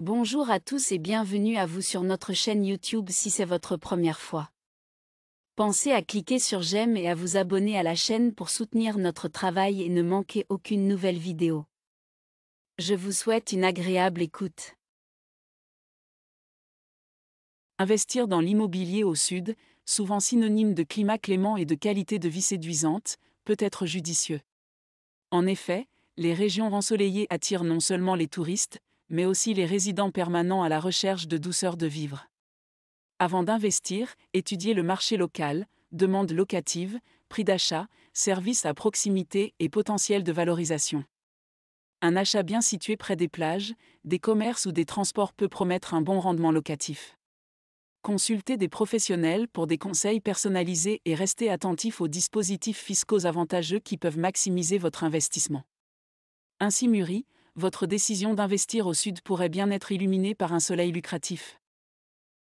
Bonjour à tous et bienvenue à vous sur notre chaîne YouTube si c'est votre première fois. Pensez à cliquer sur j'aime et à vous abonner à la chaîne pour soutenir notre travail et ne manquer aucune nouvelle vidéo. Je vous souhaite une agréable écoute. Investir dans l'immobilier au Sud, souvent synonyme de climat clément et de qualité de vie séduisante, peut être judicieux. En effet, les régions ensoleillées attirent non seulement les touristes, mais aussi les résidents permanents à la recherche de douceur de vivre. Avant d'investir, étudiez le marché local, demande locative, prix d'achat, services à proximité et potentiel de valorisation. Un achat bien situé près des plages, des commerces ou des transports peut promettre un bon rendement locatif. Consultez des professionnels pour des conseils personnalisés et restez attentif aux dispositifs fiscaux avantageux qui peuvent maximiser votre investissement. Ainsi mûri, votre décision d'investir au sud pourrait bien être illuminée par un soleil lucratif.